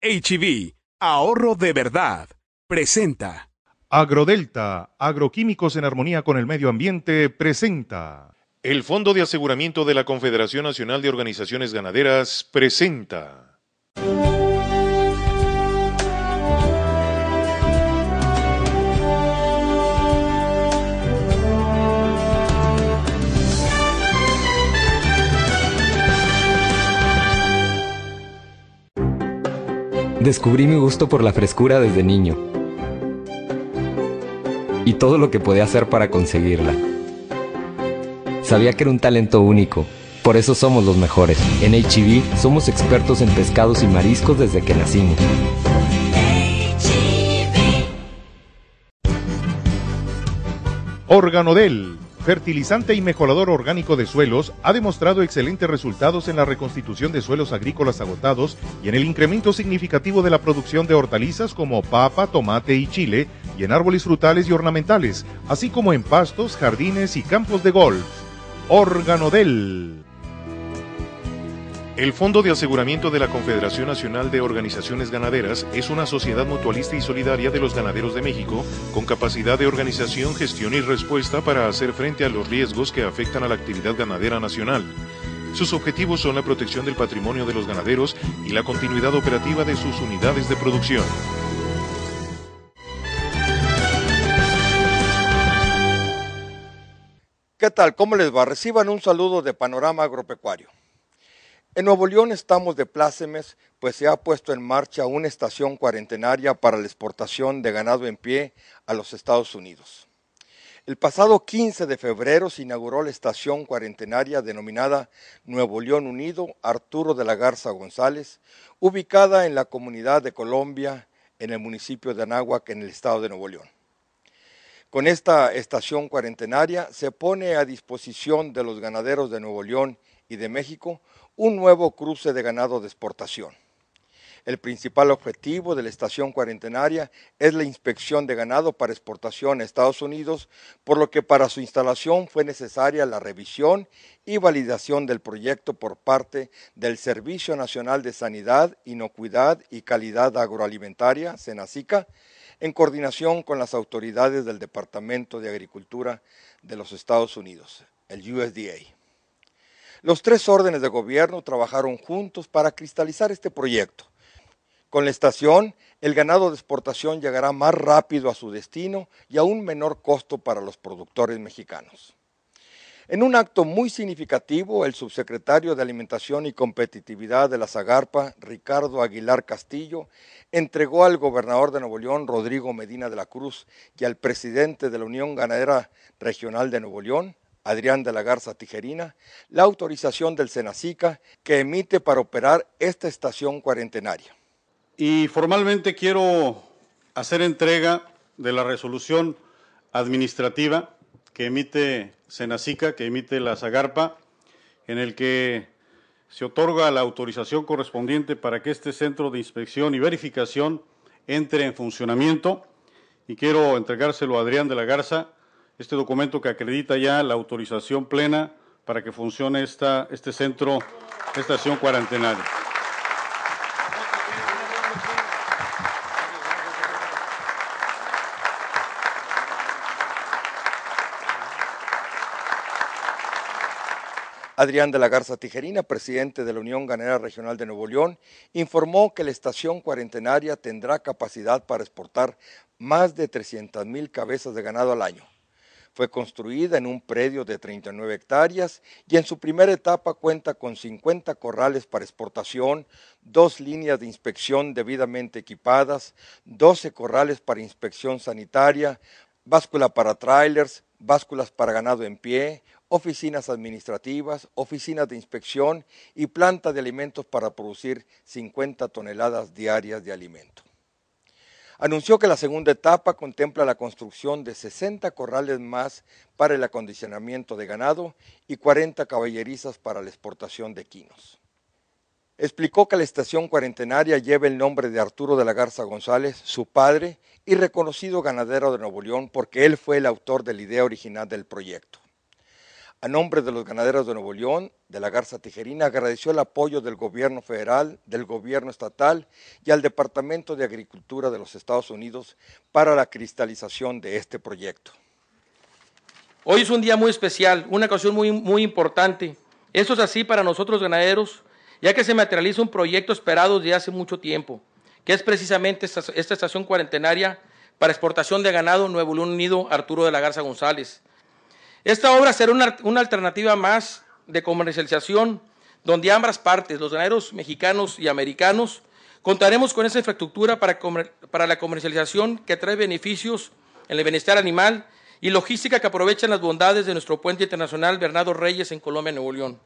HB, e ahorro de verdad, presenta. Agrodelta, agroquímicos en armonía con el medio ambiente, presenta. El Fondo de Aseguramiento de la Confederación Nacional de Organizaciones Ganaderas presenta. descubrí mi gusto por la frescura desde niño y todo lo que podía hacer para conseguirla. Sabía que era un talento único, por eso somos los mejores. En HIV e somos expertos en pescados y mariscos desde que nacimos. E del fertilizante y mejorador orgánico de suelos, ha demostrado excelentes resultados en la reconstitución de suelos agrícolas agotados y en el incremento significativo de la producción de hortalizas como papa, tomate y chile, y en árboles frutales y ornamentales, así como en pastos, jardines y campos de golf. Órgano del... El Fondo de Aseguramiento de la Confederación Nacional de Organizaciones Ganaderas es una sociedad mutualista y solidaria de los ganaderos de México, con capacidad de organización, gestión y respuesta para hacer frente a los riesgos que afectan a la actividad ganadera nacional. Sus objetivos son la protección del patrimonio de los ganaderos y la continuidad operativa de sus unidades de producción. ¿Qué tal? ¿Cómo les va? Reciban un saludo de Panorama Agropecuario. En Nuevo León estamos de plácemes, pues se ha puesto en marcha una estación cuarentenaria para la exportación de ganado en pie a los Estados Unidos. El pasado 15 de febrero se inauguró la estación cuarentenaria denominada Nuevo León Unido Arturo de la Garza González, ubicada en la comunidad de Colombia, en el municipio de Anáhuac, en el estado de Nuevo León. Con esta estación cuarentenaria se pone a disposición de los ganaderos de Nuevo León y de México un nuevo cruce de ganado de exportación. El principal objetivo de la estación cuarentenaria es la inspección de ganado para exportación a Estados Unidos, por lo que para su instalación fue necesaria la revisión y validación del proyecto por parte del Servicio Nacional de Sanidad, Inocuidad y Calidad Agroalimentaria, SENACICA, en coordinación con las autoridades del Departamento de Agricultura de los Estados Unidos, el USDA. Los tres órdenes de gobierno trabajaron juntos para cristalizar este proyecto. Con la estación, el ganado de exportación llegará más rápido a su destino y a un menor costo para los productores mexicanos. En un acto muy significativo, el subsecretario de Alimentación y Competitividad de la Zagarpa, Ricardo Aguilar Castillo, entregó al gobernador de Nuevo León, Rodrigo Medina de la Cruz, y al presidente de la Unión Ganadera Regional de Nuevo León, Adrián de la Garza Tijerina, la autorización del Senacica que emite para operar esta estación cuarentenaria. Y formalmente quiero hacer entrega de la resolución administrativa que emite Senacica, que emite la Zagarpa, en el que se otorga la autorización correspondiente para que este centro de inspección y verificación entre en funcionamiento. Y quiero entregárselo a Adrián de la Garza, este documento que acredita ya la autorización plena para que funcione esta, este centro, estación cuarentenaria. Adrián de la Garza Tijerina, presidente de la Unión Ganera Regional de Nuevo León, informó que la estación cuarentenaria tendrá capacidad para exportar más de 300 mil cabezas de ganado al año. Fue construida en un predio de 39 hectáreas y en su primera etapa cuenta con 50 corrales para exportación, dos líneas de inspección debidamente equipadas, 12 corrales para inspección sanitaria, báscula para trailers, básculas para ganado en pie, oficinas administrativas, oficinas de inspección y planta de alimentos para producir 50 toneladas diarias de alimento anunció que la segunda etapa contempla la construcción de 60 corrales más para el acondicionamiento de ganado y 40 caballerizas para la exportación de quinos. Explicó que la estación cuarentenaria lleva el nombre de Arturo de la Garza González, su padre y reconocido ganadero de Nuevo León porque él fue el autor de la idea original del proyecto. A nombre de los ganaderos de Nuevo León, de la Garza Tijerina, agradeció el apoyo del gobierno federal, del gobierno estatal y al Departamento de Agricultura de los Estados Unidos para la cristalización de este proyecto. Hoy es un día muy especial, una ocasión muy, muy importante. Esto es así para nosotros ganaderos, ya que se materializa un proyecto esperado desde hace mucho tiempo, que es precisamente esta, esta estación cuarentenaria para exportación de ganado Nuevo León Unido Arturo de la Garza González, esta obra será una, alternativa más de comercialización donde ambas partes, los ganaderos mexicanos y americanos, contaremos con esa infraestructura para, la comercialización que trae beneficios en el bienestar animal y logística que aprovechan las bondades de nuestro puente internacional Bernardo Reyes en Colombia, Nuevo León.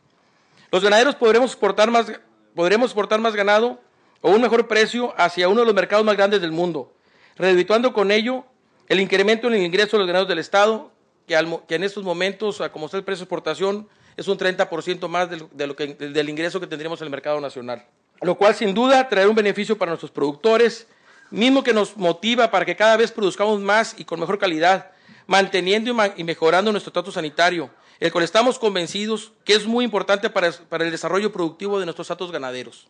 Los ganaderos podremos exportar más, ganado o un mejor precio hacia uno de los mercados más grandes del mundo, redituando con ello el incremento en el ingreso de los ganaderos del Estado, que, en estos momentos, como está el precio de exportación, es un 30% más del, ingreso que tendríamos en el mercado nacional. Lo cual sin duda traerá un beneficio para nuestros productores, mismo que nos motiva para que cada vez produzcamos más y con mejor calidad, manteniendo y, mejorando nuestro trato sanitario, el cual estamos convencidos que es muy importante para, para el desarrollo productivo de nuestros datos ganaderos.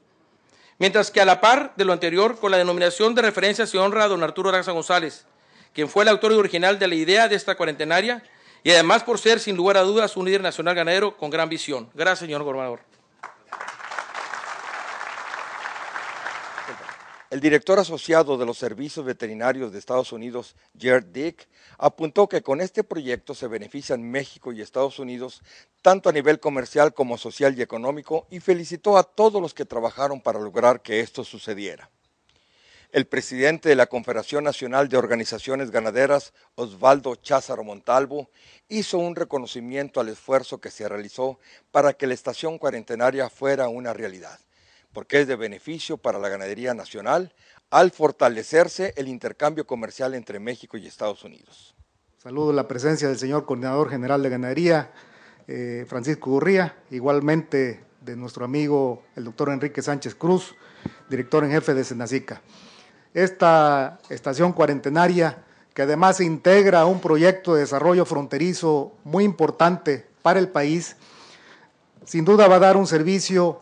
Mientras que a la par de lo anterior, con la denominación de referencia se honra a don Arturo Araxa González, quien fue el autor original de la idea de esta cuarentenaria y además por ser, sin lugar a dudas, un líder nacional ganadero con gran visión. Gracias, señor gobernador. El director asociado de los Servicios Veterinarios de Estados Unidos, Jared Dick, apuntó que con este proyecto se benefician México y Estados Unidos tanto a nivel comercial como social y económico y felicitó a todos los que trabajaron para lograr que esto sucediera el presidente de la Confederación Nacional de Organizaciones Ganaderas, Osvaldo Cházaro Montalvo, hizo un reconocimiento al esfuerzo que se realizó para que la estación cuarentenaria fuera una realidad, porque es de beneficio para la ganadería nacional al fortalecerse el intercambio comercial entre México y Estados Unidos. Saludo la presencia del señor Coordinador General de Ganadería, eh, Francisco Gurría, igualmente de nuestro amigo el doctor Enrique Sánchez Cruz, director en jefe de Senacica esta estación cuarentenaria, que además integra un proyecto de desarrollo fronterizo muy importante para el país, sin duda va a dar un servicio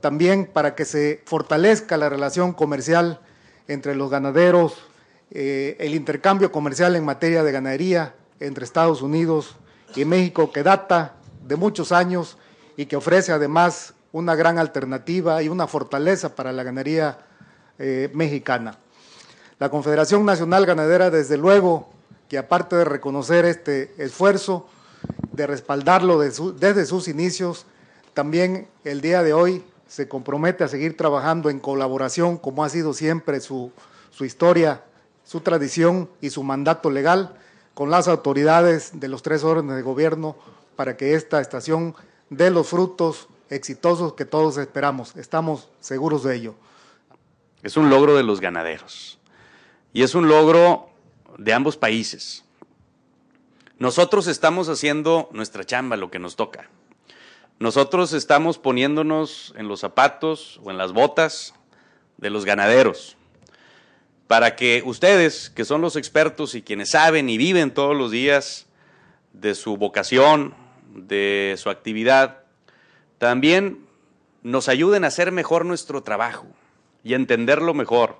también para que se fortalezca la relación comercial entre los ganaderos, eh, el intercambio comercial en materia de ganadería entre Estados Unidos y México, que data de muchos años y que ofrece además una gran alternativa y una fortaleza para la ganadería eh, mexicana. La Confederación Nacional Ganadera, desde luego, que aparte de reconocer este esfuerzo, de respaldarlo desde sus inicios, también el día de hoy se compromete a seguir trabajando en colaboración, como ha sido siempre su, su historia, su tradición y su mandato legal, con las autoridades de los tres órdenes de gobierno para que esta estación dé los frutos exitosos que todos esperamos. Estamos seguros de ello. Es un logro de los ganaderos. Y es un logro de ambos países. Nosotros estamos haciendo nuestra chamba, lo que nos toca. Nosotros estamos poniéndonos en los zapatos o en las botas de los ganaderos para que ustedes, que son los expertos y quienes saben y viven todos los días de su vocación, de su actividad, también nos ayuden a hacer mejor nuestro trabajo y entenderlo mejor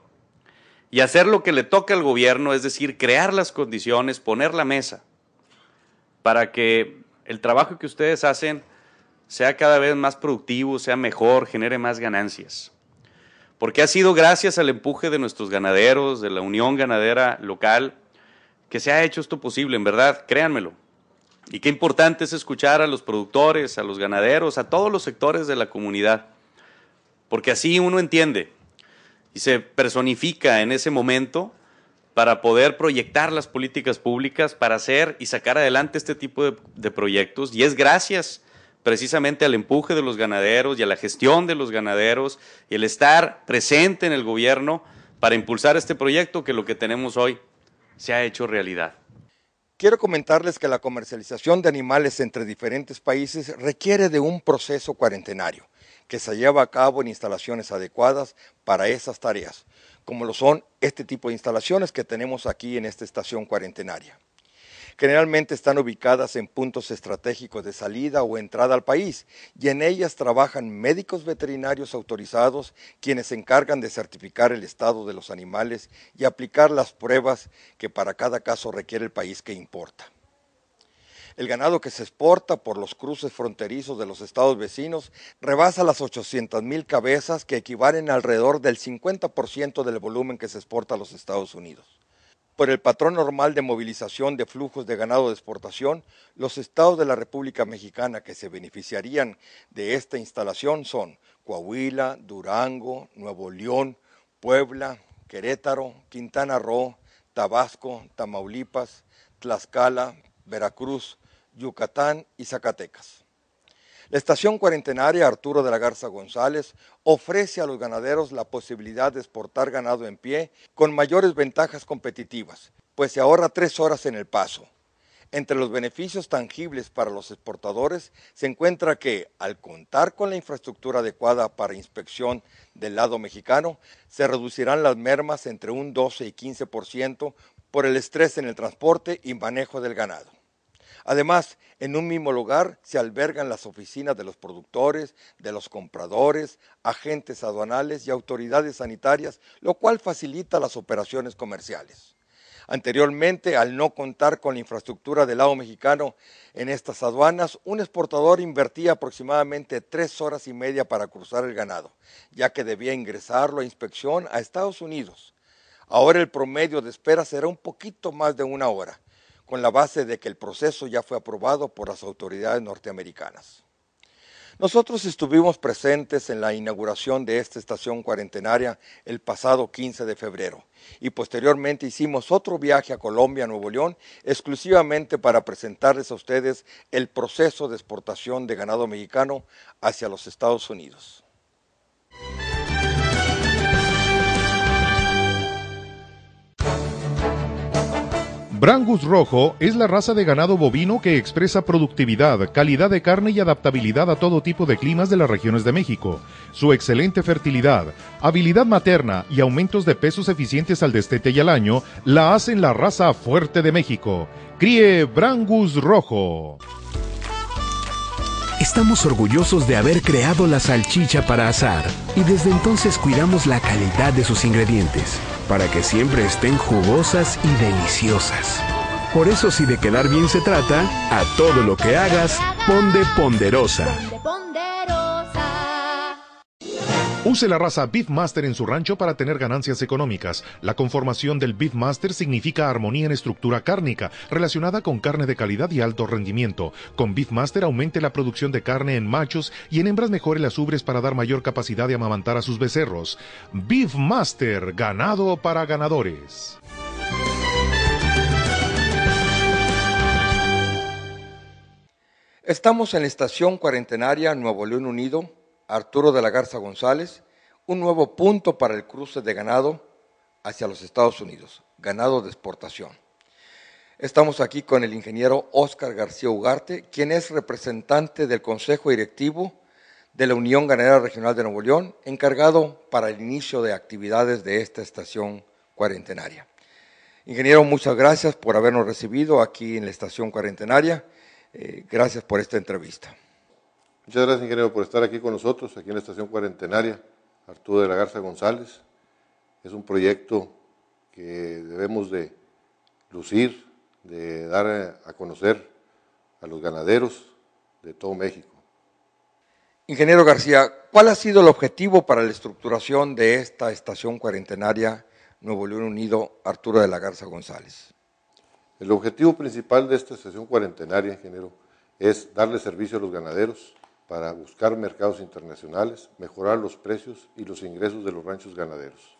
y hacer lo que le toca al gobierno, es decir, crear las condiciones, poner la mesa para que el trabajo que ustedes hacen sea cada vez más productivo, sea mejor, genere más ganancias. Porque ha sido gracias al empuje de nuestros ganaderos, de la Unión Ganadera Local, que se ha hecho esto posible, en verdad, créanmelo. Y qué importante es escuchar a los productores, a los ganaderos, a todos los sectores de la comunidad, porque así uno entiende y se personifica en ese momento para poder proyectar las políticas públicas, para hacer y sacar adelante este tipo de, proyectos. Y es gracias precisamente al empuje de los ganaderos y a la gestión de los ganaderos y el estar presente en el gobierno para impulsar este proyecto que lo que tenemos hoy se ha hecho realidad. Quiero comentarles que la comercialización de animales entre diferentes países requiere de un proceso cuarentenario que se lleva a cabo en instalaciones adecuadas para esas tareas, como lo son este tipo de instalaciones que tenemos aquí en esta estación cuarentenaria. Generalmente están ubicadas en puntos estratégicos de salida o entrada al país y en ellas trabajan médicos veterinarios autorizados quienes se encargan de certificar el estado de los animales y aplicar las pruebas que para cada caso requiere el país que importa. El ganado que se exporta por los cruces fronterizos de los estados vecinos rebasa las 800.000 cabezas que equivalen alrededor del 50% del volumen que se exporta a los Estados Unidos. Por el patrón normal de movilización de flujos de ganado de exportación, los estados de la República Mexicana que se beneficiarían de esta instalación son Coahuila, Durango, Nuevo León, Puebla, Querétaro, Quintana Roo, Tabasco, Tamaulipas, Tlaxcala, Veracruz, Yucatán y Zacatecas. La estación cuarentenaria Arturo de la Garza González ofrece a los ganaderos la posibilidad de exportar ganado en pie con mayores ventajas competitivas, pues se ahorra tres horas en el paso. Entre los beneficios tangibles para los exportadores se encuentra que, al contar con la infraestructura adecuada para inspección del lado mexicano, se reducirán las mermas entre un 12 y 15% por el estrés en el transporte y manejo del ganado. Además, en un mismo lugar se albergan las oficinas de los productores, de los compradores, agentes aduanales y autoridades sanitarias, lo cual facilita las operaciones comerciales. Anteriormente, al no contar con la infraestructura del lado mexicano en estas aduanas, un exportador invertía aproximadamente tres horas y media para cruzar el ganado, ya que debía ingresarlo a inspección a Estados Unidos. Ahora el promedio de espera será un poquito más de una hora, con la base de que el proceso ya fue aprobado por las autoridades norteamericanas. Nosotros estuvimos presentes en la inauguración de esta estación cuarentenaria el pasado 15 de febrero y posteriormente hicimos otro viaje a Colombia, Nuevo León, exclusivamente para presentarles a ustedes el proceso de exportación de ganado mexicano hacia los Estados Unidos. Brangus rojo es la raza de ganado bovino que expresa productividad, calidad de carne y adaptabilidad a todo tipo de climas de las regiones de México. Su excelente fertilidad, habilidad materna y aumentos de pesos eficientes al destete y al año la hacen la raza fuerte de México. Críe Brangus rojo. Estamos orgullosos de haber creado la salchicha para asar y desde entonces cuidamos la calidad de sus ingredientes para que siempre estén jugosas y deliciosas. Por eso si de quedar bien se trata, a todo lo que hagas, pon ponderosa. Use la raza Beefmaster en su rancho para tener ganancias económicas. La conformación del Beefmaster significa armonía en estructura cárnica, relacionada con carne de calidad y alto rendimiento. Con Beefmaster aumente la producción de carne en machos y en hembras mejore las ubres para dar mayor capacidad de amamantar a sus becerros. Beefmaster, ganado para ganadores. Estamos en la estación cuarentenaria Nuevo León Unido Arturo de la Garza González, un nuevo punto para el cruce de ganado hacia los Estados Unidos, ganado de exportación. Estamos aquí con el ingeniero Óscar García Ugarte, quien es representante del Consejo Directivo de la Unión Ganadera Regional de Nuevo León, encargado para el inicio de actividades de esta estación cuarentenaria. Ingeniero, muchas gracias por habernos recibido aquí en la estación cuarentenaria. Eh, gracias por esta entrevista. Muchas gracias, ingeniero, por estar aquí con nosotros, aquí en la estación cuarentenaria, Arturo de la Garza González. Es un proyecto que debemos de lucir, de dar a conocer a los ganaderos de todo México. Ingeniero García, ¿cuál ha sido el objetivo para la estructuración de esta estación cuarentenaria Nuevo León Unido Arturo de la Garza González? El objetivo principal de esta estación cuarentenaria, ingeniero, es darle servicio a los ganaderos, para buscar mercados internacionales, mejorar los precios y los ingresos de los ranchos ganaderos.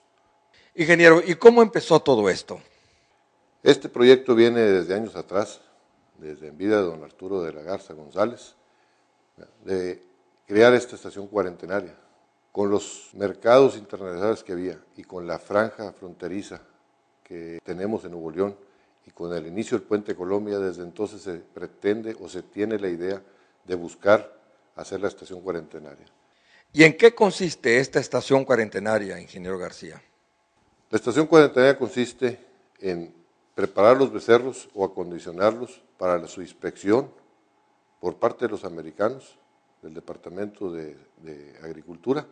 Ingeniero, ¿y cómo empezó todo esto? Este proyecto viene desde años atrás, desde en vida de don Arturo de la Garza González, de crear esta estación cuarentenaria, con los mercados internacionales que había y con la franja fronteriza que tenemos en Nuevo León y con el inicio del puente Colombia, desde entonces se pretende o se tiene la idea de buscar hacer la estación cuarentenaria. ¿Y en qué consiste esta estación cuarentenaria, ingeniero García? La estación cuarentenaria consiste en preparar los becerros o acondicionarlos para su inspección por parte de los americanos del Departamento de, de Agricultura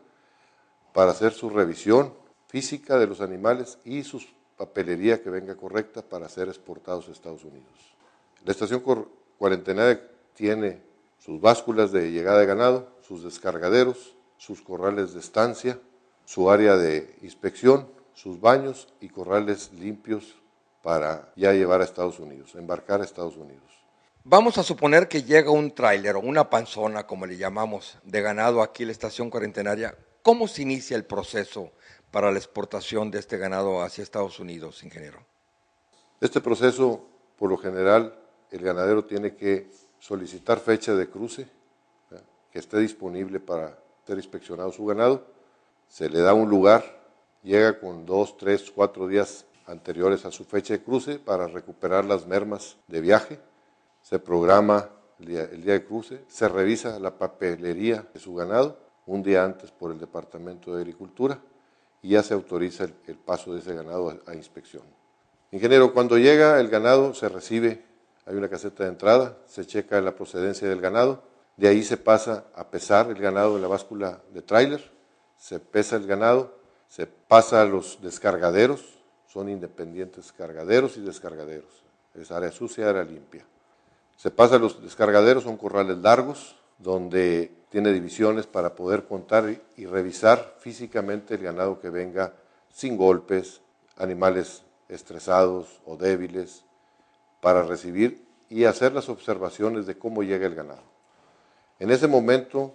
para hacer su revisión física de los animales y su papelería que venga correcta para ser exportados a Estados Unidos. La estación cuarentenaria tiene sus básculas de llegada de ganado, sus descargaderos, sus corrales de estancia, su área de inspección, sus baños y corrales limpios para ya llevar a Estados Unidos, embarcar a Estados Unidos. Vamos a suponer que llega un tráiler o una panzona, como le llamamos, de ganado aquí en la estación cuarentenaria. ¿Cómo se inicia el proceso para la exportación de este ganado hacia Estados Unidos, ingeniero? Este proceso, por lo general, el ganadero tiene que solicitar fecha de cruce, que esté disponible para ser inspeccionado su ganado, se le da un lugar, llega con dos, tres, cuatro días anteriores a su fecha de cruce para recuperar las mermas de viaje, se programa el día, de cruce, se revisa la papelería de su ganado un día antes por el Departamento de Agricultura y ya se autoriza el, paso de ese ganado a inspección. Ingeniero, cuando llega el ganado se recibe hay una caseta de entrada, se checa la procedencia del ganado, de ahí se pasa a pesar el ganado en la báscula de tráiler, se pesa el ganado, se pasa a los descargaderos, son independientes cargaderos y descargaderos, es área sucia, área limpia. Se pasa a los descargaderos, son corrales largos, donde tiene divisiones para poder contar y revisar físicamente el ganado que venga sin golpes, animales estresados o débiles, para recibir y hacer las observaciones de cómo llega el ganado. En ese momento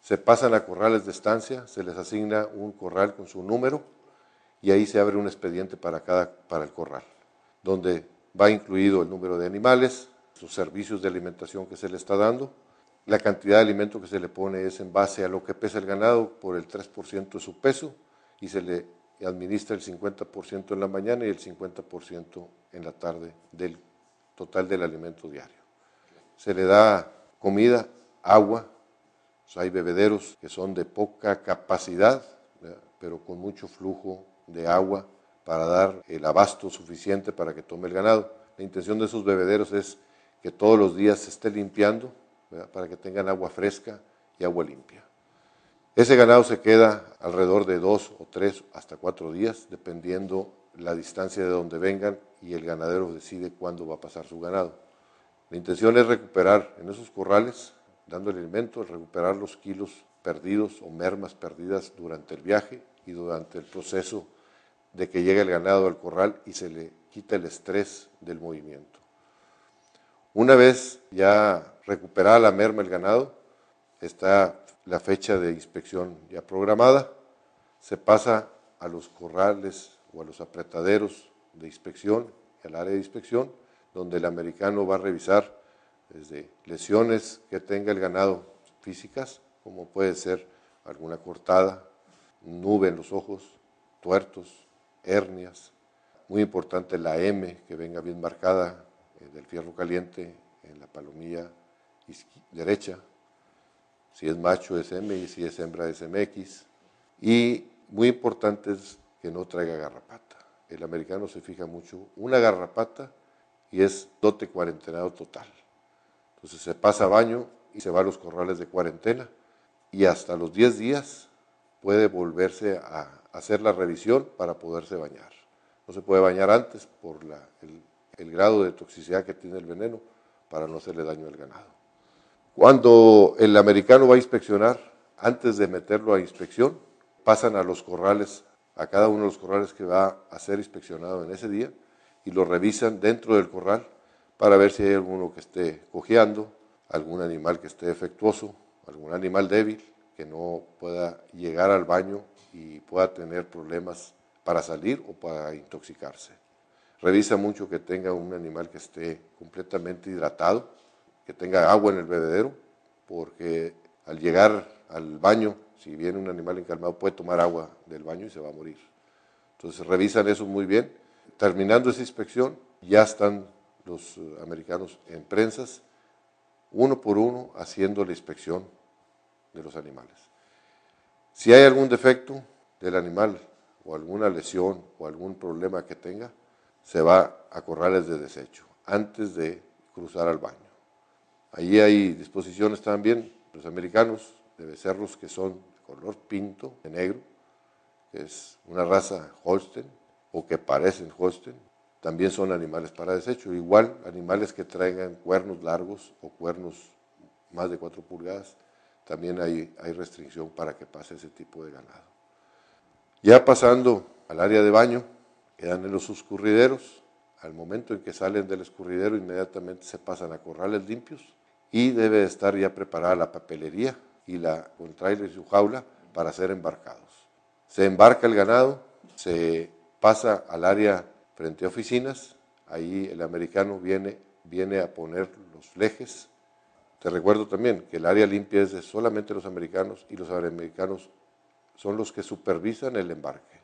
se pasan a corrales de estancia, se les asigna un corral con su número y ahí se abre un expediente para, cada, para el corral, donde va incluido el número de animales, sus servicios de alimentación que se le está dando. La cantidad de alimento que se le pone es en base a lo que pesa el ganado por el 3% de su peso y se le administra el 50% en la mañana y el 50% en la tarde del total del alimento diario. Se le da comida, agua, hay bebederos que son de poca capacidad, pero con mucho flujo de agua para dar el abasto suficiente para que tome el ganado. La intención de esos bebederos es que todos los días se esté limpiando para que tengan agua fresca y agua limpia. Ese ganado se queda alrededor de dos o tres hasta cuatro días, dependiendo la distancia de donde vengan y el ganadero decide cuándo va a pasar su ganado. La intención es recuperar en esos corrales, dando el alimento, recuperar los kilos perdidos o mermas perdidas durante el viaje y durante el proceso de que llegue el ganado al corral y se le quita el estrés del movimiento. Una vez ya recuperada la merma el ganado, está la fecha de inspección ya programada, se pasa a los corrales o a los apretaderos de inspección, al área de inspección, donde el americano va a revisar desde lesiones que tenga el ganado físicas, como puede ser alguna cortada, nube en los ojos, tuertos, hernias. Muy importante la M que venga bien marcada eh, del fierro caliente en la palomilla derecha. Si es macho es M y si es hembra es MX. Y muy importante es, que no traiga garrapata. El americano se fija mucho, una garrapata y es dote cuarentenado total. Entonces se pasa a baño y se va a los corrales de cuarentena y hasta los 10 días puede volverse a hacer la revisión para poderse bañar. No se puede bañar antes por el grado de toxicidad que tiene el veneno para no hacerle daño al ganado. Cuando el americano va a inspeccionar, antes de meterlo a inspección, pasan a los corrales a cada uno de los corrales que va a ser inspeccionado en ese día y lo revisan dentro del corral para ver si hay alguno que esté cojeando, algún animal que esté defectuoso, algún animal débil que no pueda llegar al baño y pueda tener problemas para salir o para intoxicarse. Revisa mucho que tenga un animal que esté completamente hidratado, que tenga agua en el bebedero, porque al llegar al baño si viene un animal encalmado puede tomar agua del baño y se va a morir. Entonces revisan eso muy bien. Terminando esa inspección, ya están los eh, americanos en prensas, uno por uno, haciendo la inspección de los animales. Si hay algún defecto del animal o alguna lesión o algún problema que tenga, se va a corrales de desecho antes de cruzar al baño. Allí hay disposiciones también, los americanos, ser los que son color pinto de negro, que es una raza Holstein o que parecen Holstein, también son animales para desecho. Igual animales que traigan cuernos largos o cuernos más de 4 pulgadas, también hay, hay restricción para que pase ese tipo de ganado. Ya pasando al área de baño, quedan en los escurrideros. Al momento en que salen del escurridero, inmediatamente se pasan a corrales limpios y debe estar ya preparada la papelería y la contraen y su jaula para ser embarcados. Se embarca el ganado, se pasa al área frente a oficinas, ahí el americano viene, viene a poner los flejes. Te recuerdo también que el área limpia es de solamente los americanos y los americanos son los que supervisan el embarque.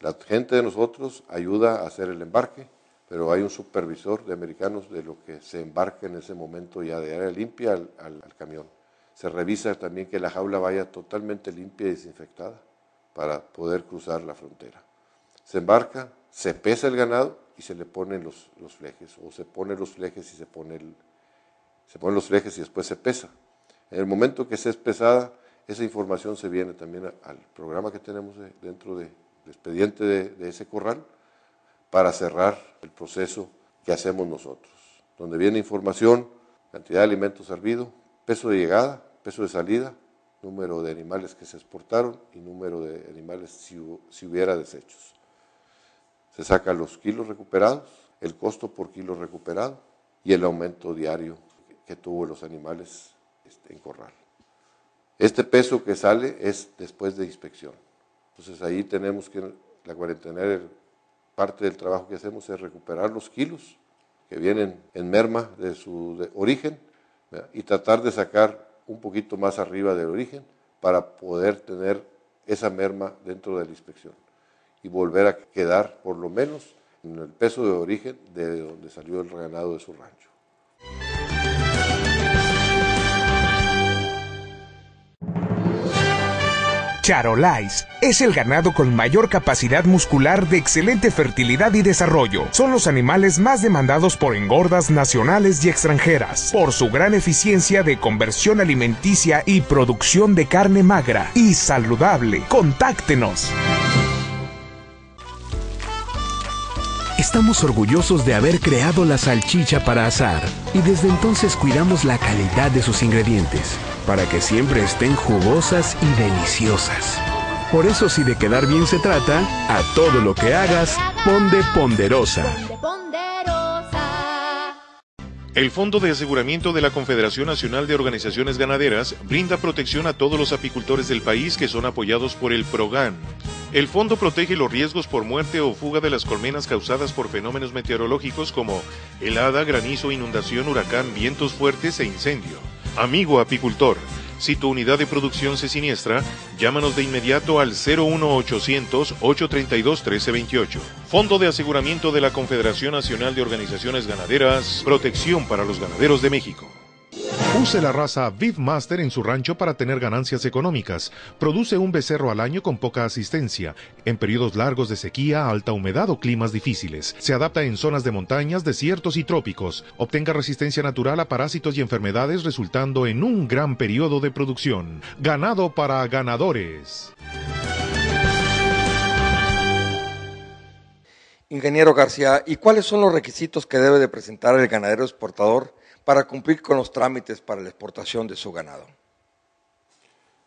La gente de nosotros ayuda a hacer el embarque, pero hay un supervisor de americanos de lo que se embarca en ese momento ya de área limpia al camión se revisa también que la jaula vaya totalmente limpia y desinfectada para poder cruzar la frontera. Se embarca, se pesa el ganado y se le ponen los, flejes, o se ponen los flejes y se pone se ponen los flejes y después se pesa. En el momento que se es pesada, esa información se viene también al programa que tenemos dentro del de expediente de, ese corral para cerrar el proceso que hacemos nosotros, donde viene información, cantidad de alimentos servido, peso de llegada peso de salida, número de animales que se exportaron y número de animales si, hubiera desechos. Se sacan los kilos recuperados, el costo por kilo recuperado y el aumento diario que tuvo los animales este, en corral. Este peso que sale es después de inspección. Entonces ahí tenemos que la cuarentena, parte del trabajo que hacemos es recuperar los kilos que vienen en merma de su origen y tratar de sacar un poquito más arriba del origen para poder tener esa merma dentro de la inspección y volver a quedar por lo menos en el peso de origen de donde salió el ganado de su rancho. Charolais es el ganado con mayor capacidad muscular de excelente fertilidad y desarrollo. Son los animales más demandados por engordas nacionales y extranjeras, por su gran eficiencia de conversión alimenticia y producción de carne magra y saludable. Contáctenos. Estamos orgullosos de haber creado la salchicha para asar y desde entonces cuidamos la calidad de sus ingredientes para que siempre estén jugosas y deliciosas. Por eso si de quedar bien se trata, a todo lo que hagas, ponde ponderosa. El Fondo de Aseguramiento de la Confederación Nacional de Organizaciones Ganaderas brinda protección a todos los apicultores del país que son apoyados por el PROGAN el fondo protege los riesgos por muerte o fuga de las colmenas causadas por fenómenos meteorológicos como helada, granizo, inundación, huracán, vientos fuertes e incendio. Amigo apicultor, si tu unidad de producción se siniestra, llámanos de inmediato al 01800-832-1328. Fondo de Aseguramiento de la Confederación Nacional de Organizaciones Ganaderas, Protección para los Ganaderos de México. Use la raza Vivmaster en su rancho para tener ganancias económicas. Produce un becerro al año con poca asistencia, en periodos largos de sequía, alta humedad o climas difíciles. Se adapta en zonas de montañas, desiertos y trópicos. Obtenga resistencia natural a parásitos y enfermedades resultando en un gran periodo de producción. Ganado para ganadores. Ingeniero García, ¿y cuáles son los requisitos que debe de presentar el ganadero exportador? para cumplir con los trámites para la exportación de su ganado.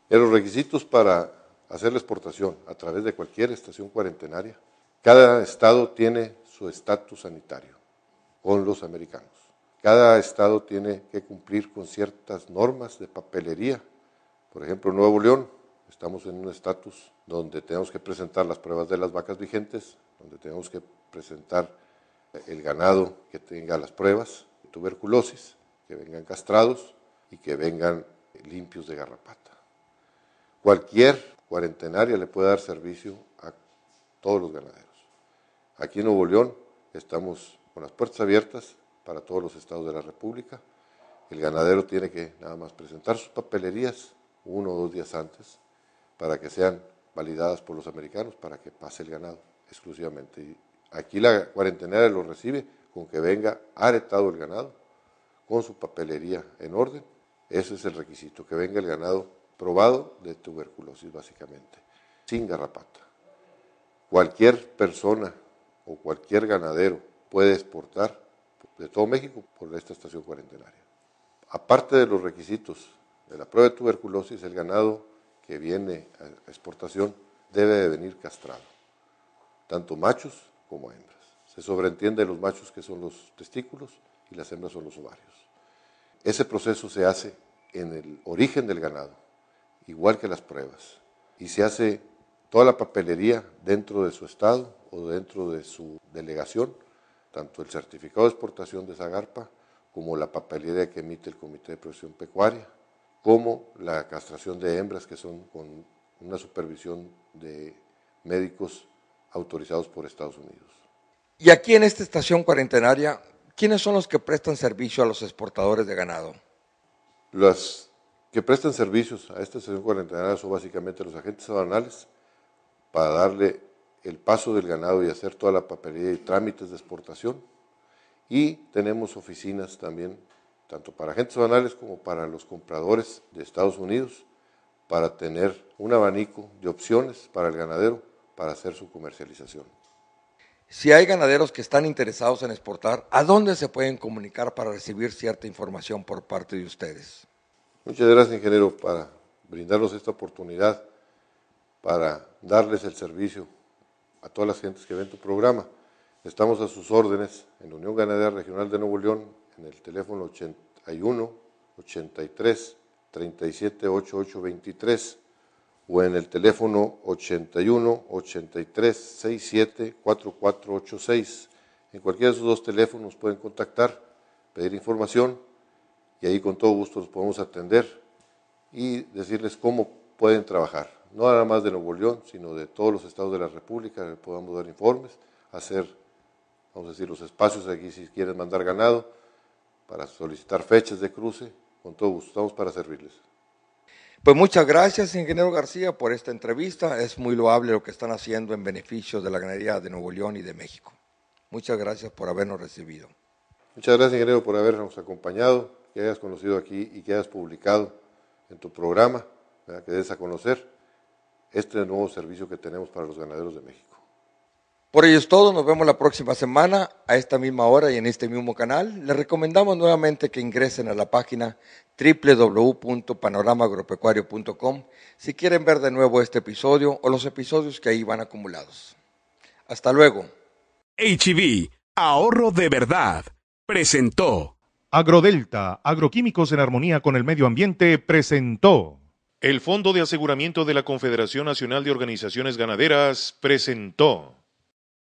En los requisitos para hacer la exportación a través de cualquier estación cuarentenaria, cada estado tiene su estatus sanitario con los americanos. Cada estado tiene que cumplir con ciertas normas de papelería. Por ejemplo, Nuevo León, estamos en un estatus donde tenemos que presentar las pruebas de las vacas vigentes, donde tenemos que presentar el ganado que tenga las pruebas, tuberculosis, que vengan castrados y que vengan limpios de garrapata. Cualquier cuarentenaria le puede dar servicio a todos los ganaderos. Aquí en Nuevo León estamos con las puertas abiertas para todos los estados de la República. El ganadero tiene que nada más presentar sus papelerías uno o dos días antes para que sean validadas por los americanos para que pase el ganado exclusivamente. Y aquí la cuarentenaria lo recibe con que venga aretado el ganado, con su papelería en orden. Ese es el requisito, que venga el ganado probado de tuberculosis básicamente, sin garrapata. Cualquier persona o cualquier ganadero puede exportar de todo México por esta estación cuarentenaria. Aparte de los requisitos de la prueba de tuberculosis, el ganado que viene a exportación debe de venir castrado, tanto machos como hembras. Se sobreentiende los machos que son los testículos y las hembras son los ovarios. Ese proceso se hace en el origen del ganado, igual que las pruebas. Y se hace toda la papelería dentro de su estado o dentro de su delegación, tanto el certificado de exportación de esa garpa como la papelería que emite el Comité de Producción Pecuaria, como la castración de hembras que son con una supervisión de médicos autorizados por Estados Unidos. Y aquí en esta estación cuarentenaria, ¿quiénes son los que prestan servicio a los exportadores de ganado? Los que prestan servicios a esta estación cuarentenaria son básicamente los agentes aduanales para darle el paso del ganado y hacer toda la papelería y trámites de exportación. Y tenemos oficinas también, tanto para agentes aduanales como para los compradores de Estados Unidos, para tener un abanico de opciones para el ganadero para hacer su comercialización. Si hay ganaderos que están interesados en exportar, ¿a dónde se pueden comunicar para recibir cierta información por parte de ustedes? Muchas gracias, ingeniero, para brindarnos esta oportunidad, para darles el servicio a todas las gentes que ven tu programa. Estamos a sus órdenes en la Unión Ganadera Regional de Nuevo León, en el teléfono 81 83 37 o en el teléfono 81 83 67 4486. En cualquiera de esos dos teléfonos pueden contactar, pedir información y ahí con todo gusto los podemos atender y decirles cómo pueden trabajar. No nada más de Nuevo León, sino de todos los estados de la República, le podemos dar informes, hacer, vamos a decir, los espacios aquí si quieren mandar ganado, para solicitar fechas de cruce, con todo gusto, estamos para servirles. Pues muchas gracias, ingeniero García, por esta entrevista. Es muy loable lo que están haciendo en beneficio de la ganadería de Nuevo León y de México. Muchas gracias por habernos recibido. Muchas gracias, ingeniero, por habernos acompañado, que hayas conocido aquí y que hayas publicado en tu programa, que des a conocer este nuevo servicio que tenemos para los ganaderos de México. Por ello es todo, nos vemos la próxima semana a esta misma hora y en este mismo canal. Les recomendamos nuevamente que ingresen a la página www.panoramaagropecuario.com si quieren ver de nuevo este episodio o los episodios que ahí van acumulados. Hasta luego. HIV, ahorro de verdad, presentó. Agrodelta, agroquímicos en armonía con el medio ambiente, presentó. El Fondo de Aseguramiento de la Confederación Nacional de Organizaciones Ganaderas presentó.